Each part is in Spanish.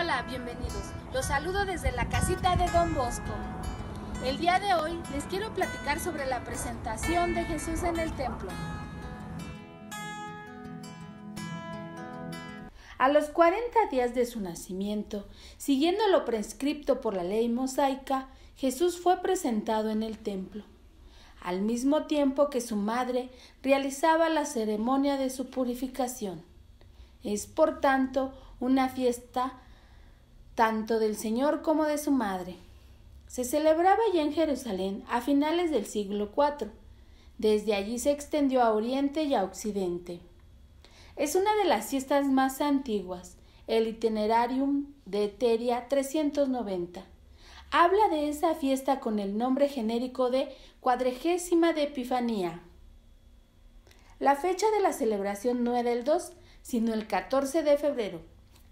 Hola, bienvenidos. Los saludo desde la casita de Don Bosco. El día de hoy les quiero platicar sobre la presentación de Jesús en el templo. A los 40 días de su nacimiento, siguiendo lo prescripto por la ley mosaica, Jesús fue presentado en el templo, al mismo tiempo que su madre realizaba la ceremonia de su purificación. Es, por tanto, una fiesta tanto del Señor como de su madre. Se celebraba ya en Jerusalén a finales del siglo IV. Desde allí se extendió a Oriente y a Occidente. Es una de las fiestas más antiguas, el Itinerarium de Eteria 390. Habla de esa fiesta con el nombre genérico de Cuadregésima de Epifanía. La fecha de la celebración no era el 2, sino el 14 de febrero,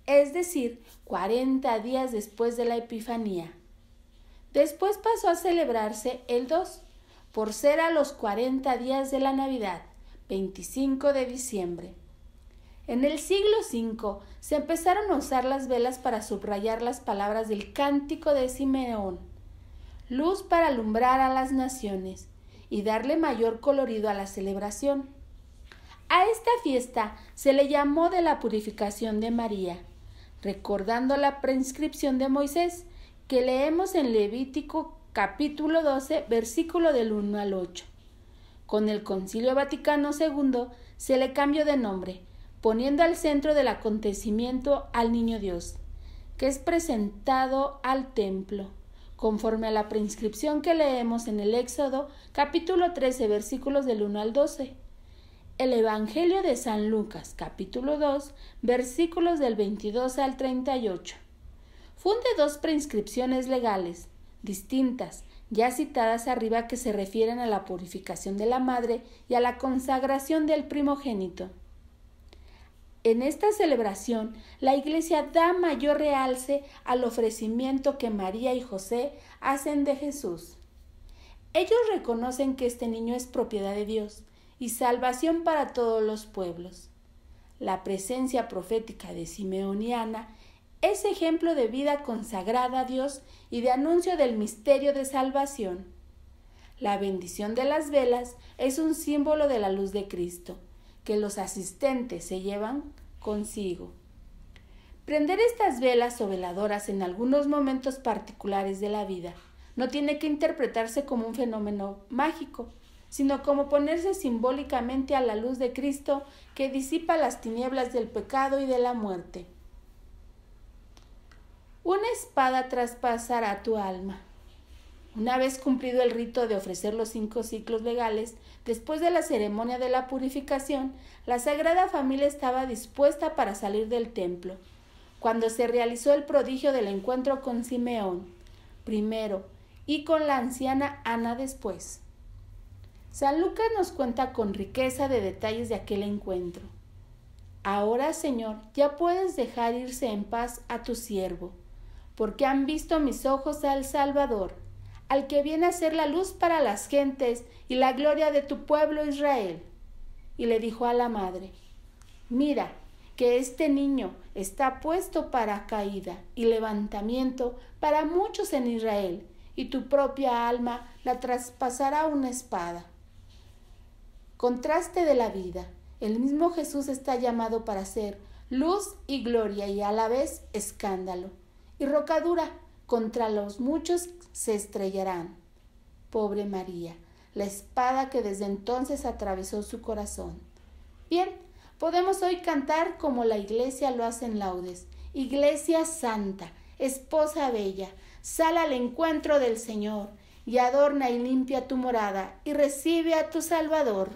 es decir, 40 días después de la Epifanía. Después pasó a celebrarse el 2, por ser a los 40 días de la Navidad, 25 de diciembre. En el siglo V se empezaron a usar las velas para subrayar las palabras del cántico de Simeón, luz para alumbrar a las naciones y darle mayor colorido a la celebración. A esta fiesta se le llamó de la purificación de María recordando la prescripción de Moisés que leemos en Levítico capítulo 12, versículo del 1 al 8. Con el Concilio Vaticano II se le cambió de nombre, poniendo al centro del acontecimiento al Niño Dios, que es presentado al templo, conforme a la prescripción que leemos en el Éxodo capítulo 13, versículos del 1 al 12 el Evangelio de San Lucas, capítulo 2, versículos del 22 al 38. Funde dos preinscripciones legales, distintas, ya citadas arriba, que se refieren a la purificación de la madre y a la consagración del primogénito. En esta celebración, la Iglesia da mayor realce al ofrecimiento que María y José hacen de Jesús. Ellos reconocen que este niño es propiedad de Dios, y salvación para todos los pueblos. La presencia profética de Simeoniana es ejemplo de vida consagrada a Dios y de anuncio del misterio de salvación. La bendición de las velas es un símbolo de la luz de Cristo, que los asistentes se llevan consigo. Prender estas velas o veladoras en algunos momentos particulares de la vida no tiene que interpretarse como un fenómeno mágico, sino como ponerse simbólicamente a la luz de Cristo que disipa las tinieblas del pecado y de la muerte. Una espada traspasará tu alma. Una vez cumplido el rito de ofrecer los cinco ciclos legales, después de la ceremonia de la purificación, la Sagrada Familia estaba dispuesta para salir del templo. Cuando se realizó el prodigio del encuentro con Simeón, primero, y con la anciana Ana después. San Lucas nos cuenta con riqueza de detalles de aquel encuentro. Ahora, Señor, ya puedes dejar irse en paz a tu siervo, porque han visto mis ojos al Salvador, al que viene a ser la luz para las gentes y la gloria de tu pueblo Israel. Y le dijo a la madre, Mira, que este niño está puesto para caída y levantamiento para muchos en Israel, y tu propia alma la traspasará una espada. Contraste de la vida. El mismo Jesús está llamado para ser luz y gloria y a la vez escándalo. Y rocadura, contra los muchos se estrellarán. Pobre María, la espada que desde entonces atravesó su corazón. Bien, podemos hoy cantar como la iglesia lo hace en laudes. Iglesia santa, esposa bella, sal al encuentro del Señor y adorna y limpia tu morada, y recibe a tu Salvador.